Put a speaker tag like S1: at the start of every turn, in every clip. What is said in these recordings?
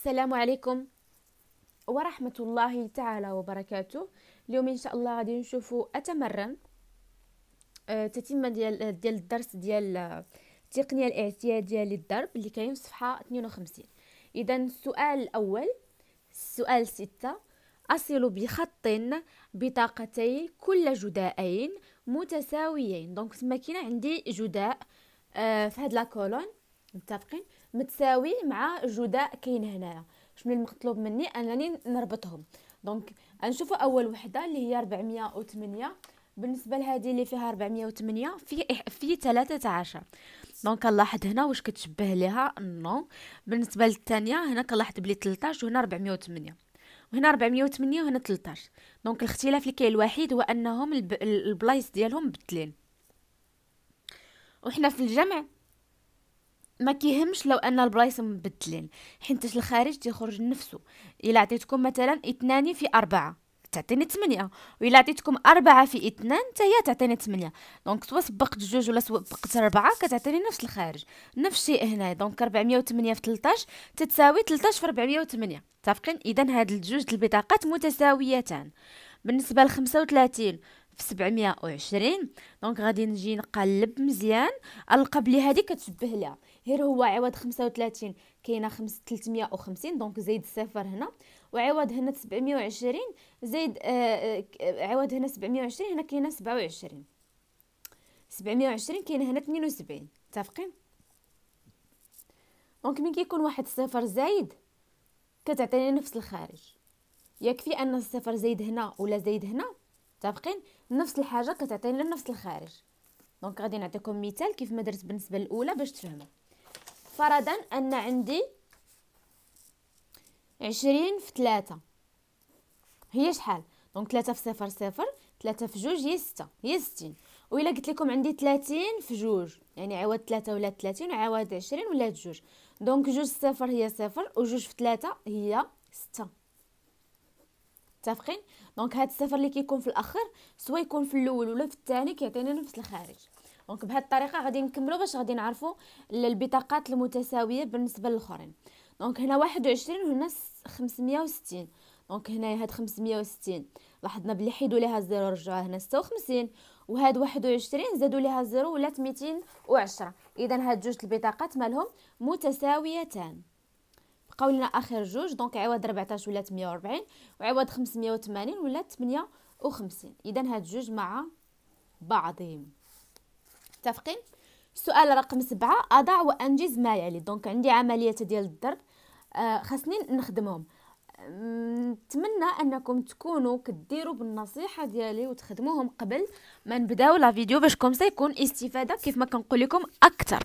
S1: السلام عليكم ورحمة الله تعالى وبركاته اليوم إن شاء الله غادي نشوفوا أتمرن آه، تتمة ديال ديال الدرس ديال التقنية آه، الاعتيادية للضرب اللي كاين في صفحة 52 إذا السؤال الأول السؤال ستة أصل بخط بطاقتي كل جدائين متساويين دونك تما كاين عندي جداء آه، في هاد لا كولون متفقين متساوي مع جداء كاين هنايا شنو المطلوب مني انني نربطهم دونك نشوفوا اول وحده اللي هي 408 بالنسبه لهذه اللي فيها 408 في في 13 دونك كنلاحظ هنا واش كتشبه ليها نو بالنسبه للثانيه هنا كنلاحظ بلي 13 وهنا 408 وهنا 408 وهنا 13 دونك الاختلاف اللي كاين الوحيد هو انهم البلايص ديالهم بدلين وحنا في الجمع ما كيهمش لو ان البلايص مبدلين حيت الخارج تيخرج نفسه الا عطيتكم مثلا اثنان في أربعة تعطيني 8 وإلا عطيتكم أربعة في اثنان حتى هي تعطيني 8 دونك سوا سبقت جوج ولا سبقت أربعة كتعطيني نفس الخارج نفس الشيء هنا دونك 408 في 13 تتساوي 13 في 408 متفقين اذا هاد الجوج البطاقات متساويتان بالنسبه ل 35 في 720 دونك غادي نجي نقلب مزيان القبل هذه كتشبه لها غير هو عوض 35 كاينه 350 دونك زايد صفر هنا وعوض هنا 720 زايد آه،, آه عوض هنا 720 هنا كاينه 27 720 كاينه هنا 72 متفقين دونك ملي كيكون واحد صفر زايد كتعطيني نفس الخارج يكفي ان الصفر زايد هنا ولا زايد هنا متفقين نفس الحاجه كتعطيني نفس الخارج دونك غادي نعطيكم مثال كيف ما درت بالنسبه الاولى باش تفهموا فرضا أن عندي عشرين في ثلاثة هي شحال دونك ثلاثة في صفر صفر ثلاثة في جوج هي ستة هي ستين وإلا قلت لكم عندي ثلاثين في جوج يعني عوض ثلاثة ولا ثلاثين وعوض عشرين ولا جوج دونك جوج في صفر هي صفر وجوج في ثلاثة هي ستة متفقين دونك هاد الصفر اللي كيكون في الاخر سواء يكون في الاول ولا في الثاني كيعطينا نفس الخارج دونك بهذه الطريقه غادي نكملوا باش غادي نعرفوا البطاقات المتساويه بالنسبه للاخرين دونك هنا 21 وهنا 560 دونك هنا هاد 560 لاحظنا بلي حيدوا ليها الزيرو رجعوها هنا 56 وهاد 21 زادوا ليها الزيرو ولات 210 اذا هاد جوج البطاقات مالهم متساويتان بقاو لنا اخر جوج دونك عوض 14 ولات 140 وعوض 580 ولات 58 اذا هاد جوج مع بعضهم متفقين السؤال رقم سبعة أضع وأنجز ما يلي دونك عندي عمليات ديال الضرب آه خاصني نخدمهم نتمنى انكم تكونوا كديروا بالنصيحه ديالي وتخدموهم قبل ما نبداو لا فيديو باش كومسا يكون استفاده كيف ما كنقول لكم اكثر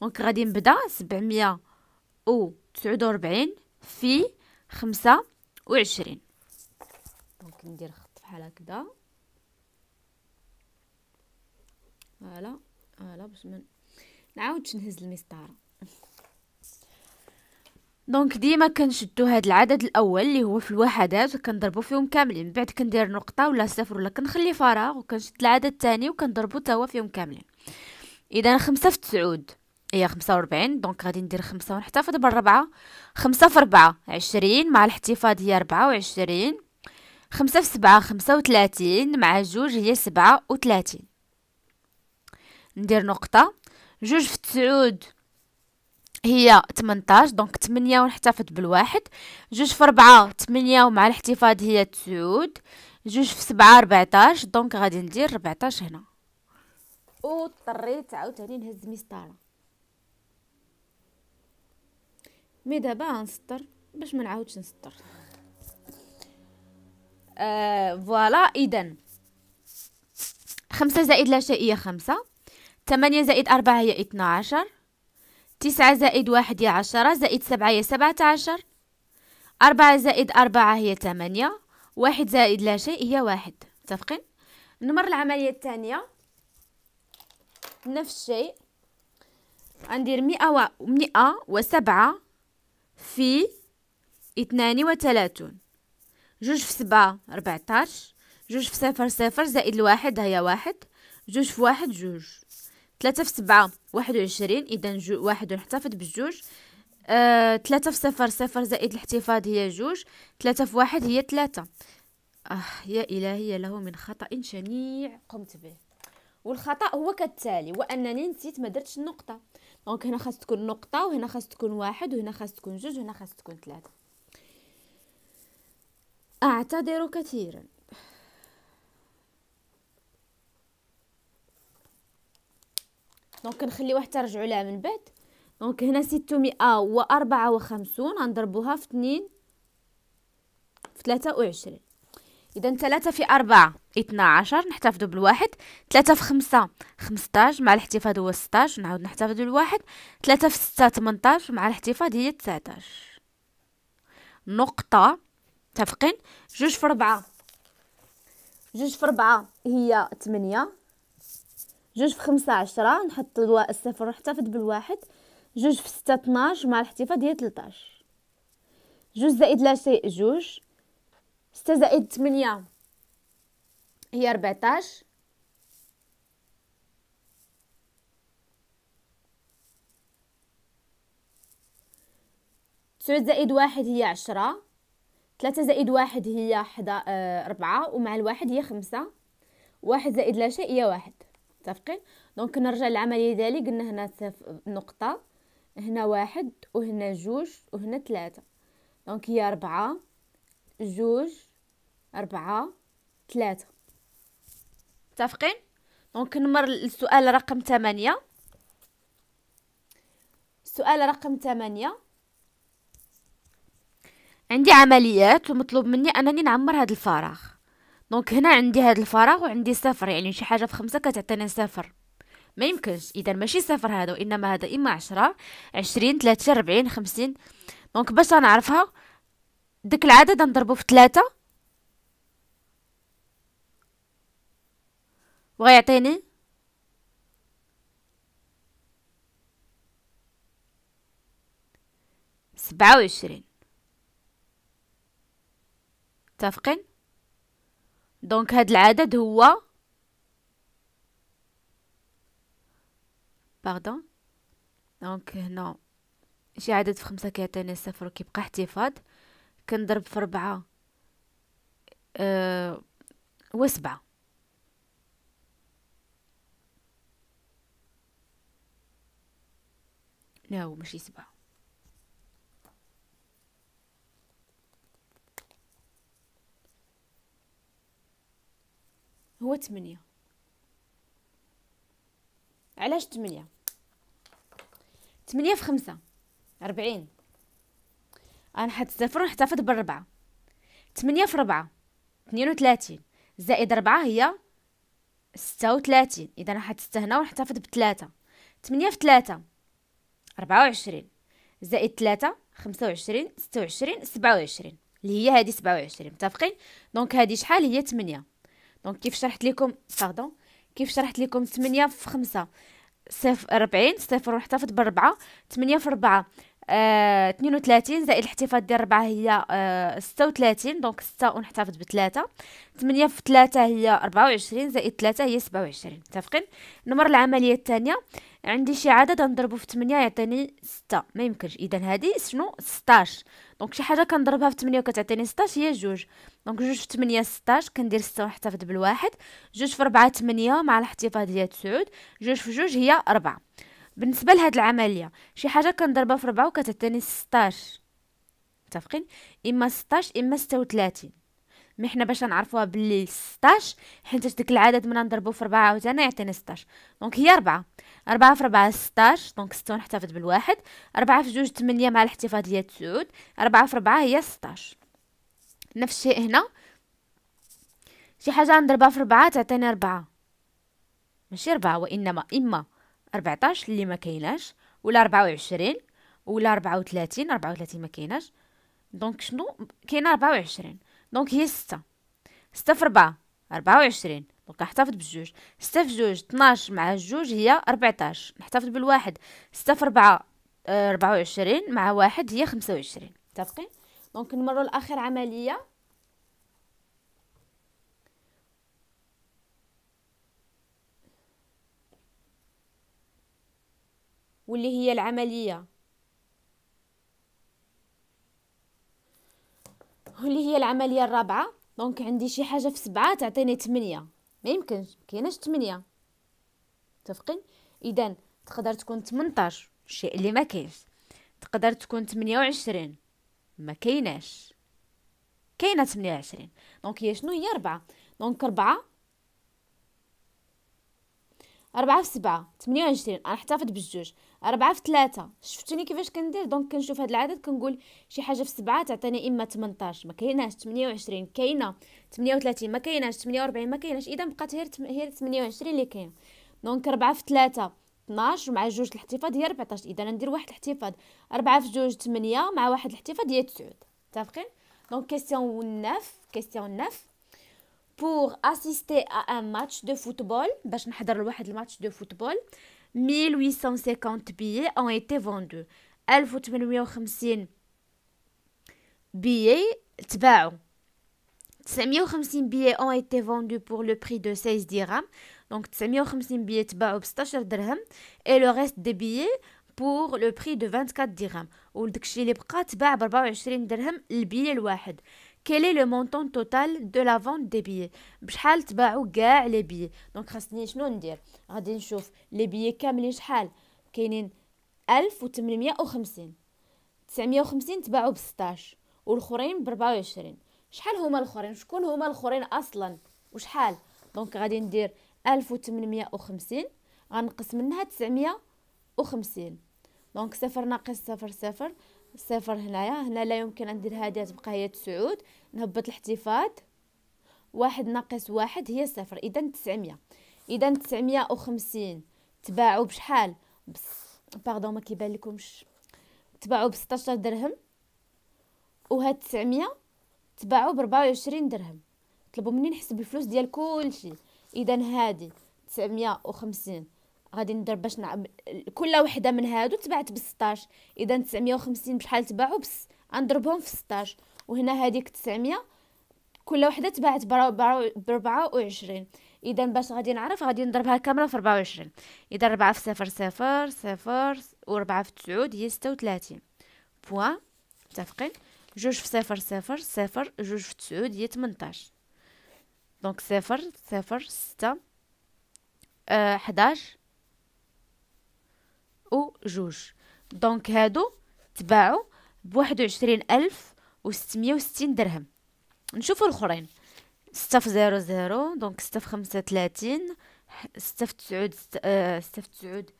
S1: دونك غادي نبدا 749 في 25 دونك ندير خط بحال هكذا فوالا فوالا آه، باش ما نعاودش نهز المسطره دونك ديما كنشدو هاد العدد الاول اللي هو في الوحدات وكنضربو فيهم كاملين من بعد كندير نقطه ولا صفر ولا كنخلي فراغ وكنشد العدد الثاني وكنضربو حتى هو فيهم كاملين اذا خمسة في تسعود هي خمسة وربعين دونك غادي ندير خمسة ونحتفظ بالربعة خمسة في ربعة عشرين مع الاحتفاظ هي ربعة وعشرين خمسة في سبعة خمسة وثلاثين مع جوج هي سبعة وثلاثين ندير نقطة جوج في تسعود هي 18 دونك 8 ونحتفظ بالواحد جوج في 4 8 ومع الاحتفاظ هي تسعود جوج في 7 14 دونك غادي ندير 14 هنا واضطريت عاوتاني نهز مسطره مي دابا غنسطر باش ما نعاودش نسطر آه فوالا اذا خمسة زائد لا شيء هي خمسة ثمانية زائد أربعة هي اثنا عشر تسعة زائد واحد هي عشرة زائد سبعة هي سبعة عشر أربعة زائد أربعة هي ثمانية واحد زائد لا شيء هي واحد متفقين نمر العملية الثانية نفس الشيء غندير مئة مئة وسبعة في اثنان وثلاثون جوج في سبعة ربعتاش جوج في صفر صفر زائد الواحد هي واحد جوج في واحد جوج ثلاثة في سبعة واحد وعشرين إذا جو واحد ونحتفظ بالجوج آه ثلاثة في صفر صفر زائد الاحتفاظ هي جوج ثلاثة في واحد هي ثلاثة آه يا إلهي له من خطأ شنيع قمت به والخطأ هو كالتالي وأنني نسيت ما درتش النقطة دونك هنا خاص تكون نقطة وهنا خاص تكون واحد وهنا خاص تكون جوج وهنا خاص تكون ثلاثة أعتذر كثيرا دونك كنخليوه حتى نرجعوا لها من بعد دونك هنا 654 آه، و غنضربوها في 2 في 23 اذا 3 في 4 12 نحتفظوا بالواحد 3 في 5 15 مع الاحتفاظ هو 16 نعاود نحتفظوا بالواحد 3 في 6 18 مع الاحتفاظ هي 19 نقطه متفقين جوج في 4 جوج في 4 هي 8 جوج في خمسة عشرة نحط الوا... الصفر نحتفظ بالواحد جوج في ستة طناش مع الاحتفاظ هي تلتاش جوج زائد لا شيء جوج ستة زائد تمنية هي ربعتاش تسعة زائد واحد هي عشرة ثلاثة زائد واحد هي حدا آه، ربعة ومع الواحد هي خمسة واحد زائد لا شيء هي واحد متفقين دونك نرجع للعمليه ديالي قلنا هنا نقطه هنا واحد وهنا جوج وهنا ثلاثه دونك هي أربعة جوج أربعة ثلاثة متفقين دونك نمر للسؤال رقم ثمانية السؤال رقم ثمانية عندي عمليات ومطلوب مني انني نعمر هذا الفراغ دونك هنا عندي هاد الفراغ وعندي صفر يعني شي حاجه في خمسة كتعطيني صفر ما يمكنش اذا ماشي صفر هذا وانما هذا اما عشرة عشرين ثلاثة ربعين خمسين دونك باش نعرفها ديك العدد نضربو في ثلاثة وغيعطيني سبعة وعشرين متفقين دونك هاد العدد هو باردون دونك هنا شي عدد في خمسة كيعطيني صفر وكيبقى احتفاظ كنضرب في ربعة أه وسبعة لا هو ماشي سبعة هو تمنية علاش تمنية تمنية في خمسة ربعين أنا حد صفر ونحتفظ بالربعة تمنية في ربعة اثنين وثلاثين زائد ربعة هي ستة وثلاثين إذا راح حتستهنا ونحتفظ بثلاثة تمنية في ثلاثة ربعة وعشرين زائد ثلاثة خمسة وعشرين ستة وعشرين سبعة وعشرين اللي هي هذه سبعة وعشرين متفقين دونك هذه شحال هي تمنية دونك كيف شرحت لكم باردون كيف شرحت لكم 8 في 5 صفر 40 صفر واحتفظ بالربعة 8 في 4 32 آه، زائد الاحتفاظ ديال 4 هي 36 دونك 6 ونحتفظ ب 3 8 في 3 هي 24 زائد 3 هي 27 متفقين نمر العمليه الثانيه عندي شي عدد نضربه في 8 يعطيني 6 ما يمكنش اذا هذه شنو 16 دونك شي حاجه كنضربها في 8 وكتعطيني 16 هي جوج دونك جوج في 8 16 كندير 6 ونحتفظ بالواحد جوج في 4 8 مع الاحتفاظ ديال 9 جوج في جوج هي 4 بالنسبه لهاد العمليه شي حاجه كنضربها في 4 وكتعطيني 16 متفقين اما 16 اما 36 مي حنا باش نعرفوها باللي 16 حيت ديك العدد من نضربو في 4 عاوتاني يعطيني 16 دونك هي 4 4 في 4 16 دونك 6 نحتفظ بالواحد 4 في 2 8 مع الاحتفاظ ديال 9 4 في 4 هي 16 نفس الشيء هنا شي حاجه نضربها في 4 تعطيني 4 ماشي 4 وانما اما 14 اللي ما كايناش ولا 24 ولا 34 34 ما كايناش دونك شنو كاينه 24 دونك هي ستة ستة في ربعة ربعة وعشرين دونك نحتفظ بجوج ستة في جوج طناش مع جوج هي ربعتاش نحتفظ بالواحد ستة في ربعة آه، ربعة وعشرين مع واحد هي خمسة وعشرين متفقين دونك نمرو لآخر عملية واللي هي العملية واللي هي العمليه الرابعه دونك عندي شي حاجه في سبعة تعطيني تمنية ما يمكنش كيناش 8 تفقين اذا تقدر تكون 18 الشيء اللي ما كاينش تقدر تكون 28 ما كايناش كاينه 28 دونك هي شنو هي 4 دونك 4 أربعة في سبعة تمنية وعشرين أنا احتفظت بالجوج أربعة في ثلاثة شفتوني كيفاش كندير دونك كنشوف هاد العدد كنقول شي حاجة في سبعة تعطيني إما تمنتاش ما كايناش تمنية وعشرين كاينة تمنية وثلاثين ما كايناش تمنية وأربعين ما كايناش إذا بقات هي غير تمنية وعشرين اللي كاينة دونك أربعة في ثلاثة 12 مع جوج الاحتفاظ هي 14 اذا ندير واحد الاحتفاظ 4 في جوج 8 مع واحد الاحتفاظ هي 9 متفقين دونك كيسيون 9 كيسيون 9 pour assister à un match de football, باش نحضر لواحد الماتش دو فوتبول 1850 billets ont été vendus 1850 billets تباعوا 950 billets ont été vendus pour le prix de 16 dirhams donc 950 billets تباعوا ب 16 درهم et le reste des billets pour le prix de 24 dirhams داكشي اللي بقى تباع ب 24 درهم البيلي الواحد quel est le montant total de la vente des billets بشحال تباعوا كاع لي بيي دونك خاصني شنو ندير غادي نشوف لي بيي كاملين شحال كاينين 1850 950 تباعوا ب 16 والاخرين ب 24 شحال هما الاخرين شكون هما الاخرين اصلا وشحال دونك غادي ندير 1850 غنقسم منها 950 دونك صفر ناقص صفر صفر صفر هنايا هنا لا يمكن ندير هذه تبقى هي تسعود نهبط الاحتفاظ واحد ناقص واحد هي صفر اذا تسعمية اذا تسعمية وخمسين تباعوا بشحال بس باردون ما كيبان لكمش تباعوا ب 16 درهم وهاد 900 تباعوا ب 24 درهم طلبوا مني نحسب الفلوس ديال كلشي اذا هذه 950 غادي ندير باش نعب... كل وحده من هادو تباعت ب 16 اذا 950 بشحال تباعوا بس نضربهم في 16 وهنا هذيك 900 كل وحده تباعت ب 24 اذا باش غادي نعرف غادي نضربها كامله في 24 اذا 4 في 0 0 0 و4 في 9 هي 36 بوان متفقين جوج في صفر صفر صفر جوج في تسعود هي تمنتاش دونك صفر صفر ستة آه، حداش جوج دونك هادو تباعو بواحد وعشرين ألف وستمية وستين درهم نشوفو لخرين ستة في زيرو زيرو دونك ستة في خمسة وتلاتين ستة في تسعود ستة آه، في تسعود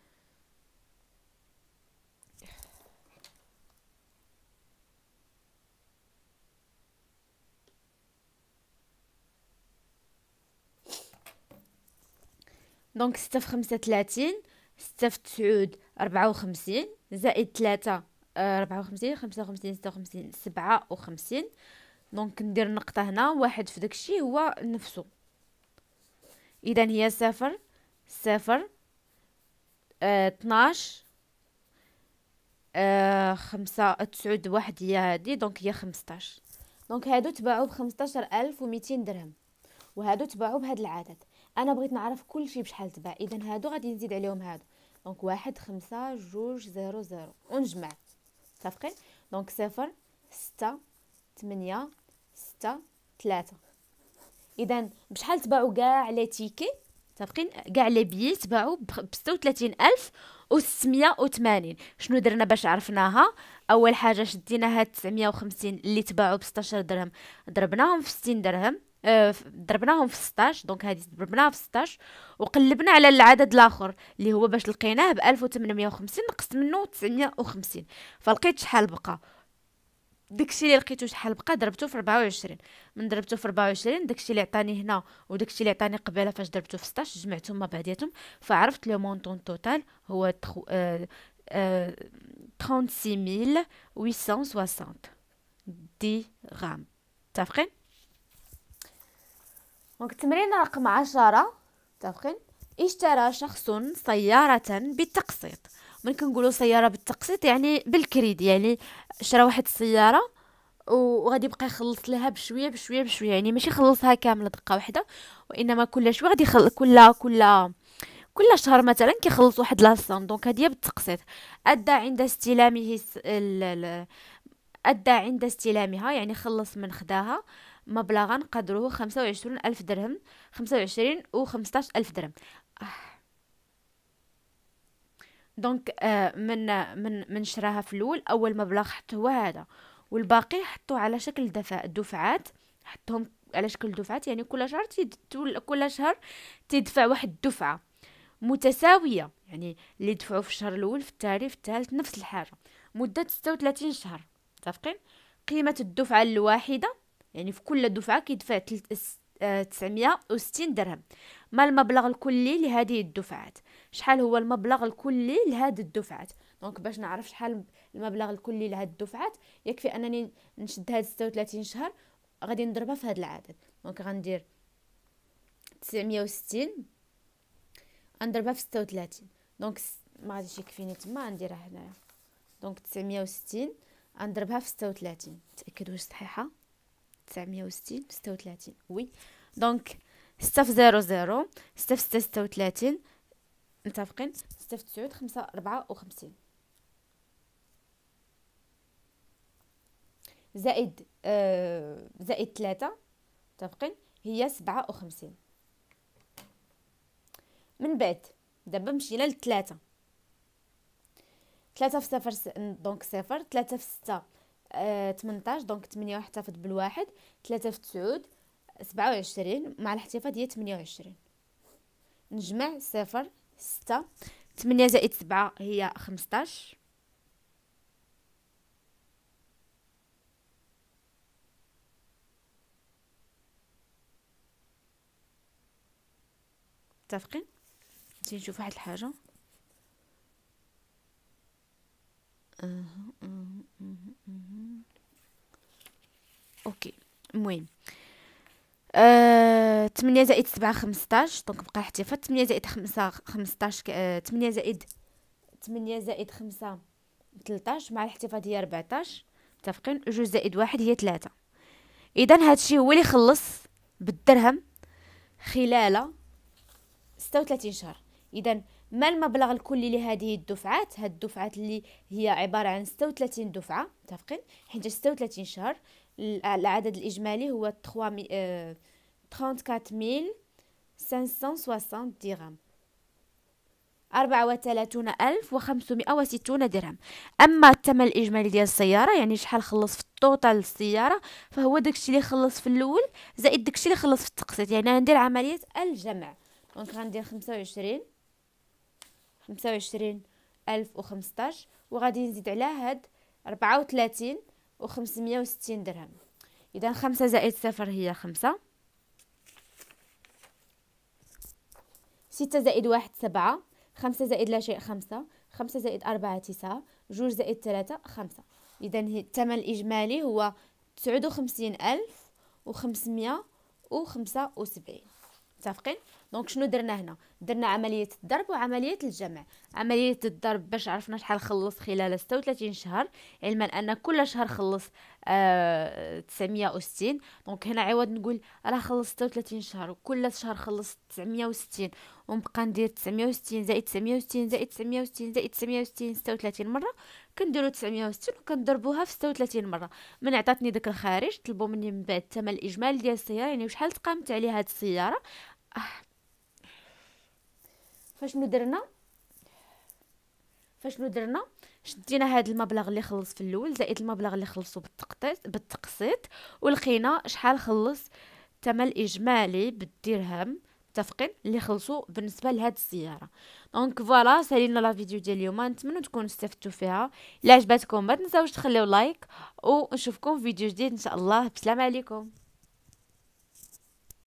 S1: دونك ستة في خمسة وتلاتين ستة في تسعود ربعة وخمسين زائد ثلاثة ربعة وخمسين خمسة وخمسين ستة وخمسين سبعة وخمسين دونك ندير نقطة هنا واحد في داكشي هو نفسه إذا هي صفر صفر اثناش خمسة تسعود واحد هي هادي دونك هي خمسطاش دونك هادو تباعو بخمسطاشر ألف وميتين درهم وهادو تباعو بهاد العدد أنا بغيت نعرف كلشي بشحال تباع إذا هادو غادي نزيد عليهم هادو دونك واحد خمسة جوج زيرو زيرو ونجمع متفقين دونك صفر ستة تمنية ستة ثلاثة اذا بشحال تباعو كاع لي تيكي متفقين كاع لي بيي تباعو ألف أو ستمية أو 680 شنو درنا باش عرفناها اول حاجه شدينا هاد تسعمية أو اللي لي تباعو بستاشر درهم ضربناهم في ستين درهم آه، ضربناهم في 16 دونك هذه ضربناها في 16 وقلبنا على العدد الاخر اللي هو باش لقيناه ب 1850 نقصت منه 950 فلقيت شحال بقى داكشي اللي لقيتو شحال بقى ضربته في 24 من ضربته في 24 داكشي اللي عطاني هنا وداكشي اللي عطاني قبيله فاش ضربته في 16 جمعتهم مع بعضياتهم فعرفت لو مونطون توتال هو تخو... آه... آه... 36860 درهم متفقين دونك التمرين رقم عشرة متافقين اشترى شخص سيارة بالتقسيط من كنقولوا سيارة بالتقسيط يعني بالكريد يعني شرا واحد السيارة وغادي يبقى يخلص لها بشويه بشويه بشويه يعني ماشي يخلصها كامله دقه واحده وانما كل شويه غادي يخل... كل كل كل شهر مثلا كيخلص واحد لاصون دونك هادي بالتقسيط ادى عند استلامه ال... ادى عند استلامها يعني خلص من خداها مبلغا قدره خمسة وعشرون ألف درهم خمسة وعشرين أو خمسطاش ألف درهم دونك آه. آه، من من من شراها في الاول اول مبلغ هو هذا والباقي حطو على شكل دفع دفعات حطهم على شكل دفعات يعني كل شهر تيد كل شهر تدفع واحد الدفعه متساويه يعني اللي دفعوا في الشهر الاول في الثاني في الثالث نفس الحاجه مده 36 شهر متفقين قيمه الدفعه الواحده يعني في كل دفعة كيدفع آه، تسعمية وستين درهم ما المبلغ الكلي لهذه الدفعات شحال هو المبلغ الكلي لهذه الدفعات دونك باش نعرف شحال المبلغ الكلي لهذه الدفعات يكفي انني نشد هاد ستة وثلاثين شهر غادي نضربها في هاد العدد دونك غندير تسعمية وستين غنضربها في ستة وثلاثين دونك ما غاديش يكفيني تما غنديرها هنايا دونك تسعمية وستين غنضربها في ستة وثلاثين تأكد واش صحيحه 960 36 وي دونك ستة في زيرو زيرو ستة في ستة ستة متفقين ستة في تسعود خمسة ربعة وخمسين زائد آه زائد 3 متفقين هي سبعة وخمسين من بعد دابا مشينا لثلاثة ثلاثة في صفر دونك صفر ثلاثة في ستة آه 18 دونك 8 واحتفظ بالواحد 3 في 9 27 مع الاحتفاظ هي 28 نجمع صفر ستة تمنية زائد سبعة هي خمسطاش متفقين نجي نشوف واحد الحاجه اه. اوكي المهم أه 8 زائد 7 15 دونك بقى الاحتفاظ 8 زائد 5 15 8 زائد 8 زائد 5 13 مع الاحتفال هي 14 متفقين جوج زائد واحد هي 3 اذا هذا الشيء هو اللي خلص بالدرهم خلال 36 شهر اذا ما المبلغ الكلي لهذه الدفعات هاد الدفعات اللي هي عباره عن 36 دفعه متفقين حيت 36 شهر العدد الاجمالي هو 34560 درهم 34560 درهم اما الثمن الاجمالي ديال السياره يعني شحال خلص في التوتال السياره فهو داكشي اللي خلص في الاول زائد داكشي اللي خلص في التقسيط يعني غندير عمليه الجمع دونك غندير 25 خمسة وعشرين ألف وخمسطاش وغادي نزيد على هاد ربعة وثلاثين وخمسمية وستين درهم إذا خمسة زائد صفر هي خمسة ستة زائد واحد سبعة خمسة زائد لا شيء خمسة خمسة زائد أربعة تسعة جوج زائد ثلاثة خمسة إذا الثمن الإجمالي هو تسعود وخمسين ألف وخمسمية وخمسة وسبعين متفقين دونك شنو درنا هنا درنا عمليه الضرب وعمليه الجمع عمليه الضرب باش عرفنا شحال خلص خلال 36 شهر علما ان كل شهر خلص آه 960 دونك هنا عوض نقول راه خلص 36 شهر وكل شهر خلص 960 ونبقى ندير 960 زائد 960 زائد 960 زائد 960 36 مره كنديروا 960 وكنضربوها في 36 مره من عطاتني داك الخارج طلبوا مني من بعد الثمن الاجمالي ديال السياره يعني وشحال تقامت عليها هذه السياره أه، فشنو درنا فشنو درنا شدينا هاد المبلغ اللي خلص في الاول زائد المبلغ اللي خلصو بالتقطيط بالتقسيط ولقينا شحال خلص الثمن الاجمالي بالدرهم متفقين اللي خلصوا بالنسبه لهاد السياره دونك فوالا سالينا لا فيديو ديال اليوم نتمنى تكونوا استفدتوا فيها الا عجبتكم ما تنساوش تخليو لايك ونشوفكم في فيديو جديد ان شاء الله بسلام عليكم